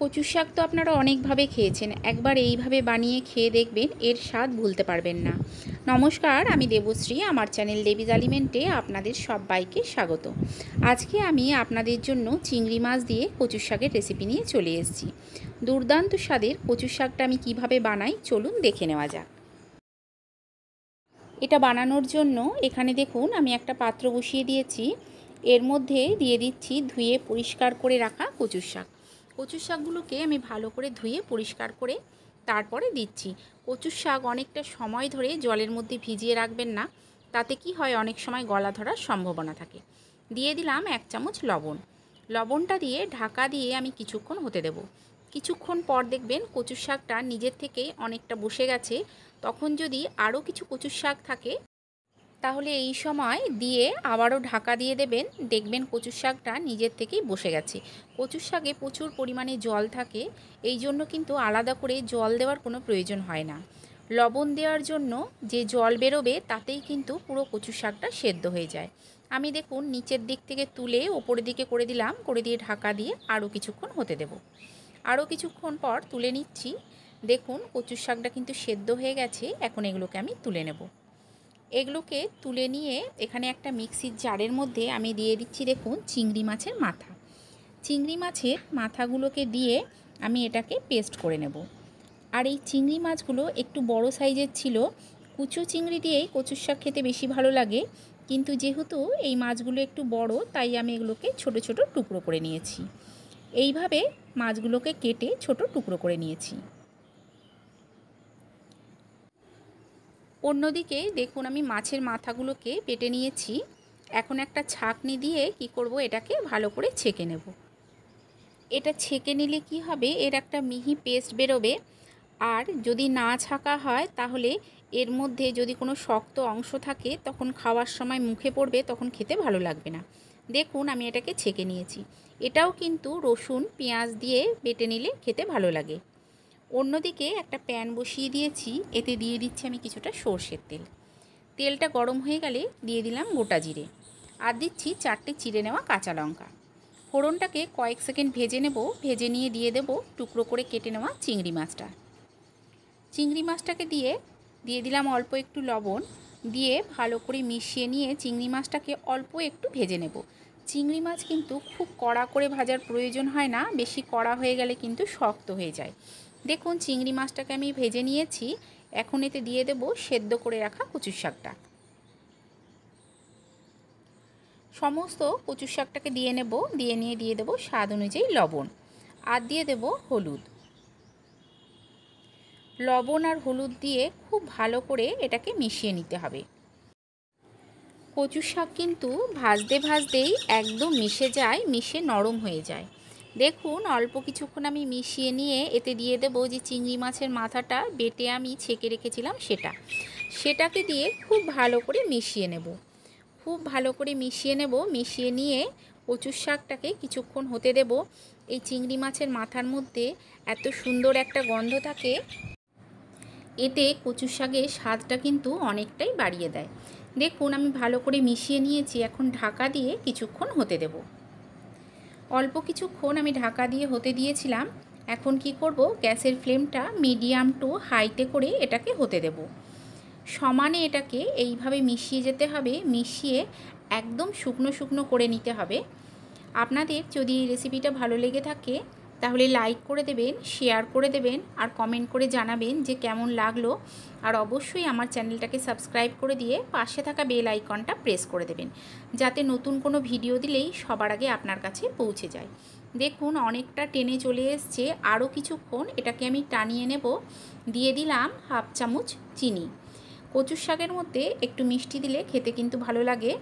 কচু শাক তো আপনারা অনেকভাবে খেয়েছেন একবার এইভাবে বানিয়ে খেয়ে দেখবেন এর স্বাদ ভুলতে পারবেন না নমস্কার আমি দেবশ্রী আমার চ্যানেল দেবীজ আলিমেন্টে আপনাদের সবাইকে স্বাগত আজকে আমি আপনাদের জন্য চিংড়ি মাছ দিয়ে কচু শাকের রেসিপি নিয়ে চলে এসেছি দুর্দান্ত স্বাদের কচু শাকটা আমি কিভাবে বানাই চলুন দেখে নেওয়া যাক এটা বানানোর জন্য এখানে দেখুন আমি একটা পাত্র বসিয়ে দিয়েছি এর মধ্যে দিয়ে দিচ্ছি ধুয়ে পরিষ্কার করে রাখা কচুর শাক কচু শাকগুলোকে আমি ভালো করে ধুয়ে পরিষ্কার করে তারপরে দিচ্ছি কচু শাক অনেকটা সময় ধরে জলের মধ্যে ভিজিয়ে রাখবেন না তাতে কি হয় অনেক সময় গলা ধরার সম্ভাবনা থাকে দিয়ে দিলাম এক চামচ লবণ লবণটা দিয়ে ঢাকা দিয়ে আমি কিছুক্ষণ হতে দেব কিছুক্ষণ পর দেখবেন কচুর শাকটা নিজের থেকে অনেকটা বসে গেছে তখন যদি আরও কিছু কচুর শাক থাকে তাহলে এই সময় দিয়ে আবারও ঢাকা দিয়ে দেবেন দেখবেন কচুর শাকটা নিজের থেকেই বসে গেছে কচুর শাকে প্রচুর পরিমাণে জল থাকে এই জন্য কিন্তু আলাদা করে জল দেওয়ার কোনো প্রয়োজন হয় না লবণ দেওয়ার জন্য যে জল বেরোবে তাতেই কিন্তু পুরো কচুর শাকটা সেদ্ধ হয়ে যায় আমি দেখুন নিচের দিক থেকে তুলে ওপরের দিকে করে দিলাম করে দিয়ে ঢাকা দিয়ে আরও কিছুক্ষণ হতে দেব আরও কিছুক্ষণ পর তুলে নিচ্ছি দেখুন কচুর শাকটা কিন্তু সেদ্ধ হয়ে গেছে এখন এগুলোকে আমি তুলে নেবো এগুলোকে তুলে নিয়ে এখানে একটা মিক্সির জারের মধ্যে আমি দিয়ে দিচ্ছি দেখুন চিংড়ি মাছের মাথা চিংড়ি মাছের মাথাগুলোকে দিয়ে আমি এটাকে পেস্ট করে নেব আর এই চিংড়ি মাছগুলো একটু বড় সাইজের ছিল কুচু চিংড়ি দিয়েই কচুর শাক খেতে বেশি ভালো লাগে কিন্তু যেহেতু এই মাছগুলো একটু বড় তাই আমি এগুলোকে ছোট ছোট টুকরো করে নিয়েছি এইভাবে মাছগুলোকে কেটে ছোট টুকরো করে নিয়েছি অন্যদিকে দেখুন আমি মাছের মাথাগুলোকে পেটে নিয়েছি এখন একটা ছাকনি দিয়ে কি করব এটাকে ভালো করে ছেঁকে নেব এটা ছেঁকে নিলে কি হবে এর একটা মিহি পেস্ট বেরোবে আর যদি না ছাঁকা হয় তাহলে এর মধ্যে যদি কোনো শক্ত অংশ থাকে তখন খাওয়ার সময় মুখে পড়বে তখন খেতে ভালো লাগবে না দেখুন আমি এটাকে ছেঁকে নিয়েছি এটাও কিন্তু রসুন পেঁয়াজ দিয়ে বেটে নিলে খেতে ভালো লাগে অন্যদিকে একটা প্যান বসিয়ে দিয়েছি এতে দিয়ে দিচ্ছি আমি কিছুটা সর্ষের তেল তেলটা গরম হয়ে গেলে দিয়ে দিলাম গোটা জিরে আর দিচ্ছি চারটে চিড়ে নেওয়া কাঁচা লঙ্কা ফোড়নটাকে কয়েক সেকেন্ড ভেজে নেব ভেজে নিয়ে দিয়ে দেব টুকরো করে কেটে নেওয়া চিংড়ি মাছটা চিংড়ি মাছটাকে দিয়ে দিয়ে দিলাম অল্প একটু লবণ দিয়ে ভালো করে মিশিয়ে নিয়ে চিংড়ি মাছটাকে অল্প একটু ভেজে নেব চিংড়ি মাছ কিন্তু খুব কড়া করে ভাজার প্রয়োজন হয় না বেশি কড়া হয়ে গেলে কিন্তু শক্ত হয়ে যায় দেখুন চিংড়ি মাছটাকে আমি ভেজে নিয়েছি এখন এতে দিয়ে দেব সেদ্ধ করে রাখা কচুর শাকটা সমস্ত কচুর শাকটাকে দিয়ে নেব দিয়ে নিয়ে দিয়ে দেব স্বাদ অনুযায়ী লবণ আর দিয়ে দেব হলুদ লবণ আর হলুদ দিয়ে খুব ভালো করে এটাকে মিশিয়ে নিতে হবে কচু শাক কিন্তু ভাজতে ভাজতেই একদম মিশে যায় মিশে নরম হয়ে যায় দেখুন অল্প কিছুক্ষণ আমি মিশিয়ে নিয়ে এতে দিয়ে দেবো যে চিংড়ি মাছের মাথাটা বেটে আমি ছেঁকে রেখেছিলাম সেটা সেটাকে দিয়ে খুব ভালো করে মিশিয়ে নেব খুব ভালো করে মিশিয়ে নেব মিশিয়ে নিয়ে কচুর শাকটাকে কিছুক্ষণ হতে দেব এই চিংড়ি মাছের মাথার মধ্যে এত সুন্দর একটা গন্ধ থাকে এতে কচুর শাকের স্বাদটা কিন্তু অনেকটাই বাড়িয়ে দেয় দেখুন আমি ভালো করে মিশিয়ে নিয়েছি এখন ঢাকা দিয়ে কিছুক্ষণ হতে দেবো অল্প কিছুক্ষণ আমি ঢাকা দিয়ে হতে দিয়েছিলাম এখন কি করব গ্যাসের ফ্লেমটা মিডিয়াম টু হাইতে করে এটাকে হতে দেব সমানে এটাকে এইভাবে মিশিয়ে যেতে হবে মিশিয়ে একদম শুকনো শুকনো করে নিতে হবে আপনাদের যদি এই রেসিপিটা ভালো লেগে থাকে তাহলে লাইক করে দেবেন শেয়ার করে দেবেন আর কমেন্ট করে জানাবেন যে কেমন লাগলো আর অবশ্যই আমার চ্যানেলটাকে সাবস্ক্রাইব করে দিয়ে পাশে থাকা বেল আইকনটা প্রেস করে দেবেন যাতে নতুন কোনো ভিডিও দিলেই সবার আগে আপনার কাছে পৌঁছে যায় দেখুন অনেকটা টেনে চলে এসছে আরও কিছুক্ষণ এটাকে আমি টানিয়ে নেব দিয়ে দিলাম হাফ চামচ চিনি কচুর শাকের মধ্যে একটু মিষ্টি দিলে খেতে কিন্তু ভালো লাগে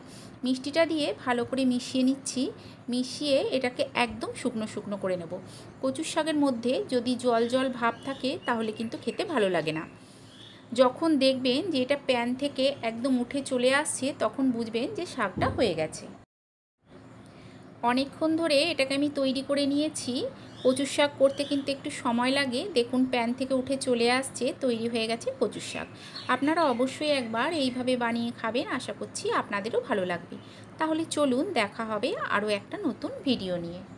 মিষ্টিটা দিয়ে ভালো করে মিশিয়ে নিচ্ছি মিশিয়ে এটাকে একদম শুকনো শুকনো করে নেব কচুর শাকের মধ্যে যদি জল জল ভাব থাকে তাহলে কিন্তু খেতে ভালো লাগে না যখন দেখবেন যে এটা প্যান থেকে একদম উঠে চলে আসছে তখন বুঝবেন যে শাকটা হয়ে গেছে অনেকক্ষণ ধরে এটাকে আমি তৈরি করে নিয়েছি কচুর শাক করতে কিন্তু একটু সময় লাগে দেখুন প্যান থেকে উঠে চলে আসছে তৈরি হয়ে গেছে কচুর শাক আপনারা অবশ্যই একবার এইভাবে বানিয়ে খাবেন আশা করছি আপনাদেরও ভালো লাগবে তাহলে চলুন দেখা হবে আরও একটা নতুন ভিডিও নিয়ে